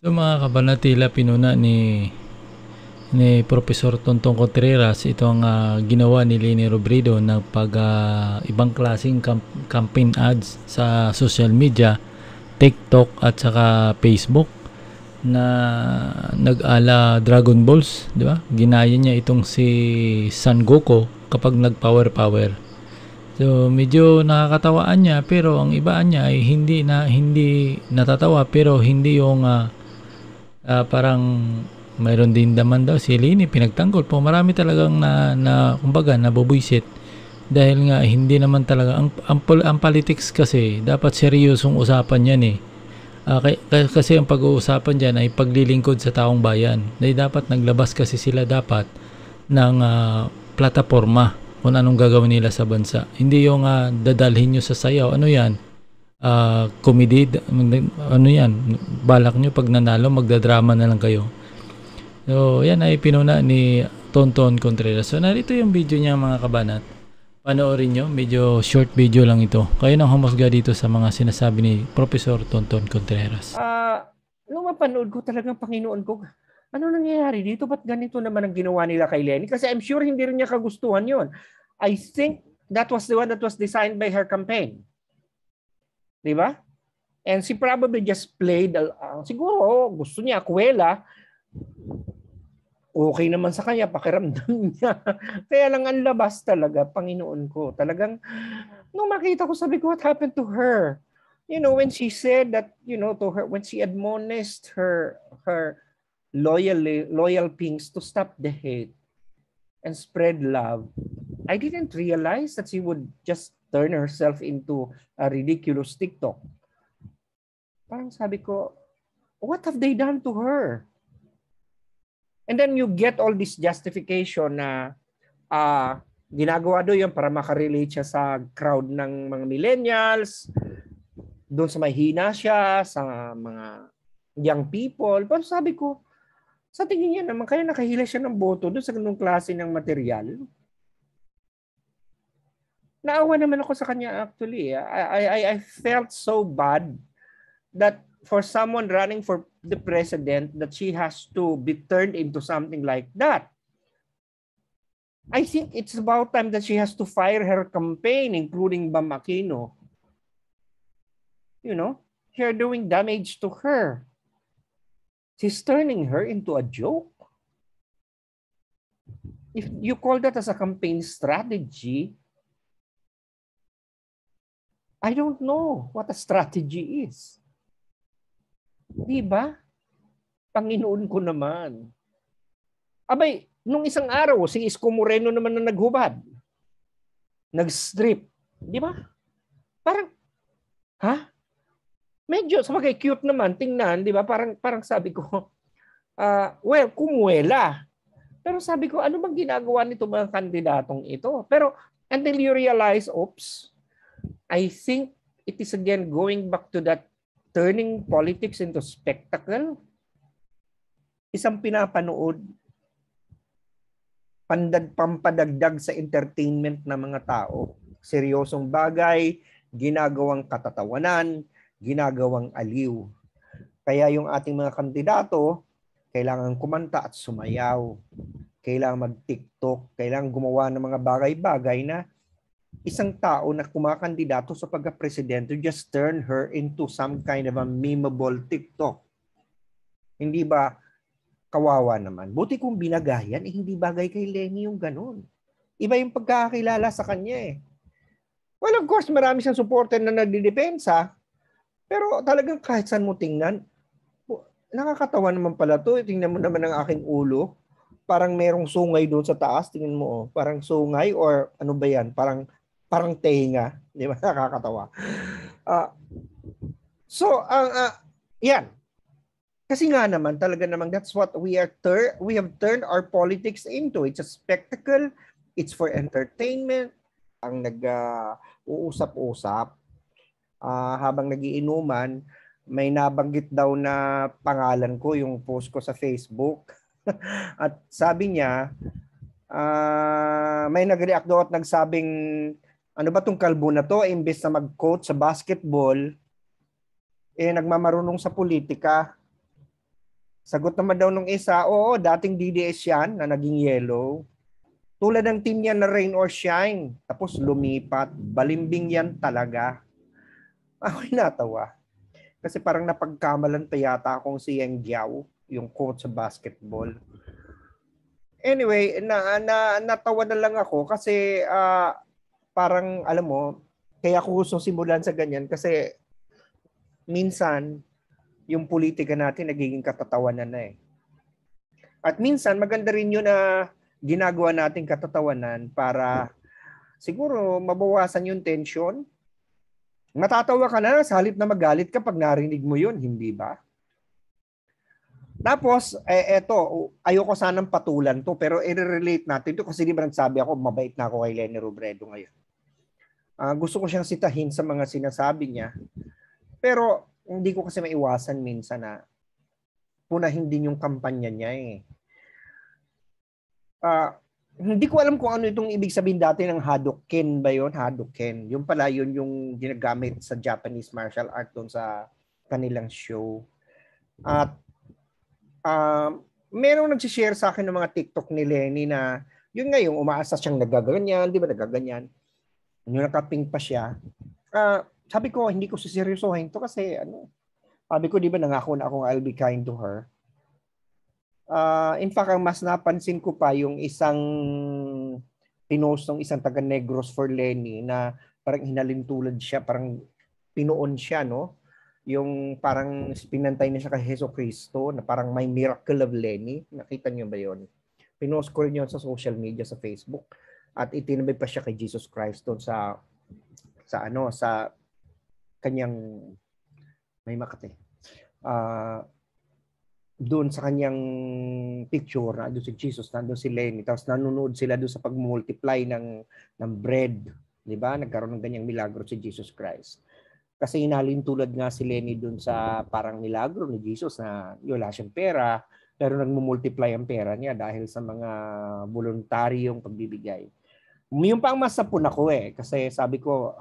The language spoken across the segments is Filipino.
So mga kabanatila, pinuna ni ni Professor Tontong Contreras ito ang uh, ginawa ni Lenny Robredo na pag uh, ibang klaseng camp- campaign ads sa social media TikTok at saka Facebook na nag-ala Dragon Balls, di ba? Ginaya niya itong si San Goku kapag nag-power power. So medyo nakakatawaan niya pero ang iba niya ay hindi na hindi natatawa pero hindi yung uh, uh, parang mayroon din daman daw si Lini pinagtanggol po marami talagang na, na kumbaga nabubuisit dahil nga hindi naman talaga ang, ang, ang politics kasi dapat seryosong usapan yan eh uh, kasi ang pag-uusapan dyan ay paglilingkod sa taong bayan dahil dapat naglabas kasi sila dapat ng uh, ah, plataforma kung anong gagawin nila sa bansa hindi yung uh, dadalhin nyo sa sayaw ano yan uh, comedy ano yan balak nyo pag nanalo magdadrama na lang kayo so yan ay pinuna ni Tonton Contreras so narito yung video niya mga kabanat panoorin nyo medyo short video lang ito kayo nang humusga dito sa mga sinasabi ni Professor Tonton Contreras uh, nung mapanood ko talagang Panginoon ko ano nangyayari dito? Ba't ganito naman ang ginawa nila kay Lenny? Kasi I'm sure hindi rin niya kagustuhan yon. I think that was the one that was designed by her campaign Di ba? And she probably just played, along. Ah, siguro gusto niya, kuwela, okay naman sa kanya, pakiramdam niya. Kaya lang ang labas talaga, Panginoon ko. Talagang, nung makita ko, sabi ko, what happened to her? You know, when she said that, you know, to her, when she admonished her, her loyal, loyal pinks to stop the hate and spread love, I didn't realize that she would just turn herself into a ridiculous TikTok. Parang sabi ko, what have they done to her? And then you get all this justification na uh, ginagawa do yun para makarelate siya sa crowd ng mga millennials, doon sa may hina siya, sa mga young people. Pero sabi ko, sa tingin niya naman, kaya nakahila siya ng boto doon sa ganung klase ng material naawa naman ako sa kanya actually. Eh. I, I, I felt so bad that for someone running for the president that she has to be turned into something like that. I think it's about time that she has to fire her campaign, including Bam Aquino. You know, you're doing damage to her. She's turning her into a joke. If you call that as a campaign strategy, I don't know what a strategy is. Di ba? Panginoon ko naman. Abay, nung isang araw, si Isko Moreno naman na naghubad. Nag-strip. Di ba? Parang, ha? Medyo, sa sabagay, cute naman. Tingnan, di ba? Parang, parang sabi ko, uh, well, kumuela. Pero sabi ko, ano bang ginagawa nito mga kandidatong ito? Pero until you realize, oops, I think it is again going back to that turning politics into spectacle. Isang pinapanood, pandag, pampadagdag sa entertainment ng mga tao. Seryosong bagay, ginagawang katatawanan, ginagawang aliw. Kaya yung ating mga kandidato, kailangan kumanta at sumayaw. Kailangan mag-TikTok, kailangan gumawa ng mga bagay-bagay na isang tao na kumakandidato sa pagka-presidente just turn her into some kind of a memeable TikTok. Hindi ba kawawa naman? Buti kung binagayan, eh, hindi bagay kay Lenny yung ganun. Iba yung pagkakakilala sa kanya eh. Well, of course, marami siyang supporter na nagdidepensa. Pero talagang kahit saan mo tingnan, nakakatawa naman pala to. Eh, tingnan mo naman ang aking ulo. Parang merong sungay doon sa taas. Tingnan mo, oh. parang sungay or ano ba yan? Parang parang tehinga, di ba? Nakakatawa. Uh, so, ang uh, uh, yan. Kasi nga naman, talaga namang that's what we are ter- we have turned our politics into. It's a spectacle, it's for entertainment. Ang nag-uusap-usap uh, uh, habang nagiinuman, may nabanggit daw na pangalan ko yung post ko sa Facebook. At sabi niya, uh, may nag-react daw at nagsabing ano ba tong kalbo na to, imbes na mag-coach sa basketball, eh nagmamarunong sa politika. Sagot naman daw nung isa, oo, dating DDS yan na naging yellow. Tulad ng team niya na rain or shine. Tapos lumipat. Balimbing yan talaga. ako natawa. Kasi parang napagkamalan pa yata akong si Yang Giao, yung coach sa basketball. Anyway, na, na, natawa na lang ako kasi uh, parang alam mo, kaya ko gusto simulan sa ganyan kasi minsan yung politika natin nagiging katatawanan na eh. At minsan maganda rin yun na ginagawa nating katatawanan para siguro mabawasan yung tension. Matatawa ka na sa halip na magalit kapag narinig mo yun, hindi ba? Tapos, eh, eto, ayoko sanang patulan to, pero i-relate natin to kasi di ba sabi ako, mabait na ako kay Lenny Robredo ngayon. Uh, gusto ko siyang sitahin sa mga sinasabi niya. Pero hindi ko kasi maiwasan minsan na punahin din yung kampanya niya eh. Uh, hindi ko alam kung ano itong ibig sabihin dati ng hadoken ba yon hadoken yung pala yun yung ginagamit sa Japanese martial art doon sa kanilang show at uh, merong nagsishare sa akin ng mga TikTok ni Lenny na yun nga yung umaasa siyang nagaganyan di ba nagaganyan Nung nakaping pa siya, uh, sabi ko, hindi ko siseryosohin to kasi ano, sabi ko, di ba nangako na akong I'll be kind to her. Uh, in fact, ang mas napansin ko pa yung isang pinost ng isang taga Negros for Lenny na parang hinalintulad siya, parang pinuon siya, no? Yung parang pinantay na siya kay Heso Kristo na parang may miracle of Lenny. Nakita niyo ba yon? Pinost ko rin yun sa social media, sa Facebook at itinabi pa siya kay Jesus Christ doon sa sa ano sa kanyang may makate. Uh, ah, doon sa kanyang picture na doon si Jesus, nandoon si Lenny, tapos nanonood sila doon sa pagmultiply ng ng bread, 'di ba? Nagkaroon ng ganyang milagro si Jesus Christ. Kasi inalin tulad nga si Lenny doon sa parang milagro ni Jesus na wala siyang pera, pero nagmumultiply ang pera niya dahil sa mga voluntaryong pagbibigay yung pang masapun ako eh. Kasi sabi ko,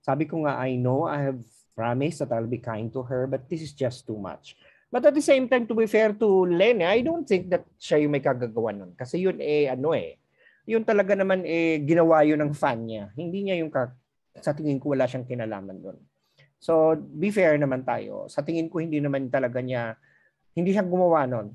sabi ko nga, I know I have promised that I'll be kind to her, but this is just too much. But at the same time, to be fair to Len, I don't think that siya yung may kagagawa nun. Kasi yun eh, ano eh, yun talaga naman eh, ginawa yun ng fan niya. Hindi niya yung, ka- sa tingin ko wala siyang kinalaman dun. So, be fair naman tayo. Sa tingin ko, hindi naman talaga niya, hindi siya gumawa nun.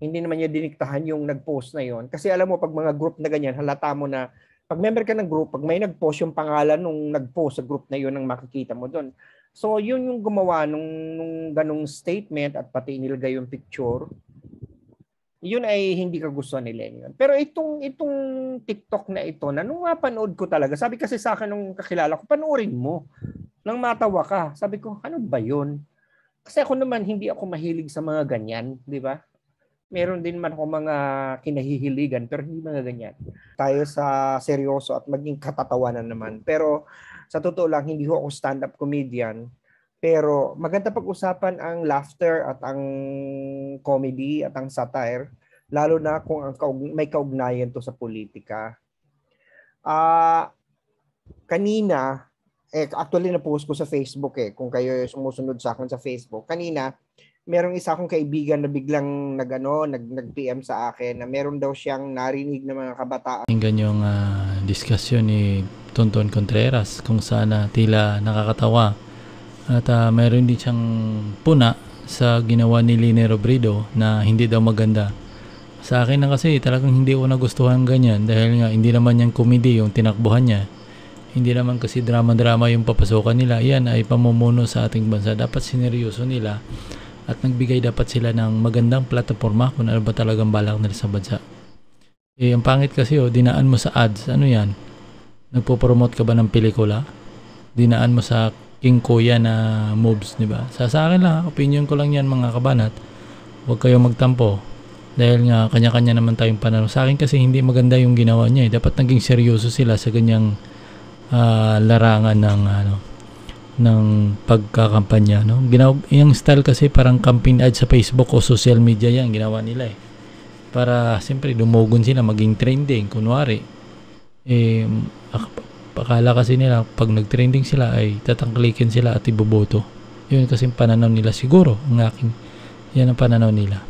Hindi naman niya diniktahan yung nagpost na yon Kasi alam mo, pag mga group na ganyan, halata mo na pag member ka ng group, pag may nag-post yung pangalan nung nag-post sa group na yun ang makikita mo doon. So yun yung gumawa nung, nung ganong statement at pati inilagay yung picture. Yun ay hindi kagustuhan ni Lenyon. Pero itong itong TikTok na ito, na nung mapanood ko talaga, sabi kasi sa akin nung kakilala ko, panoorin mo. Nang matawa ka. Sabi ko, ano ba yun? Kasi ako naman, hindi ako mahilig sa mga ganyan, di ba? meron din man ako mga kinahihiligan pero hindi mga ganyan. Tayo sa seryoso at maging katatawanan naman. Pero sa totoo lang, hindi ho ako stand-up comedian. Pero maganda pag-usapan ang laughter at ang comedy at ang satire. Lalo na kung ang kaug- may kaugnayan to sa politika. Ah, uh, kanina, eh, actually na-post ko sa Facebook eh, kung kayo sumusunod sa akin sa Facebook. Kanina, merong isa akong kaibigan na biglang nagano nag nag-PM sa akin na meron daw siyang narinig ng mga kabataan. Hinggan ganyong uh, diskusyon ni Tonton Contreras kung sana tila nakakatawa at uh, meron din siyang puna sa ginawa ni Linero Robredo na hindi daw maganda. Sa akin na kasi talagang hindi ko nagustuhan ganyan dahil nga hindi naman yung comedy yung tinakbuhan niya. Hindi naman kasi drama-drama yung papasukan nila. Yan ay pamumuno sa ating bansa. Dapat sineryoso nila at nagbigay dapat sila ng magandang platforma kung ano ba talagang balak nila sa bansa. Eh, ang pangit kasi oh, dinaan mo sa ads, ano yan? Nagpo-promote ka ba ng pelikula? Dinaan mo sa King Kuya na moves, di ba? Sa, sa akin lang, opinion ko lang yan mga kabanat. Huwag kayo magtampo. Dahil nga, kanya-kanya naman tayong pananaw. Sa akin kasi hindi maganda yung ginawa niya eh. Dapat naging seryoso sila sa ganyang uh, larangan ng ano, ng pagkakampanya no ginawa yung style kasi parang campaign ad sa Facebook o social media yan ginawa nila eh para siyempre dumugon sila maging trending kunwari eh akala kasi nila pag nagtrending sila ay tatangklikin sila at iboboto yun kasi pananaw nila siguro ang aking yan ang pananaw nila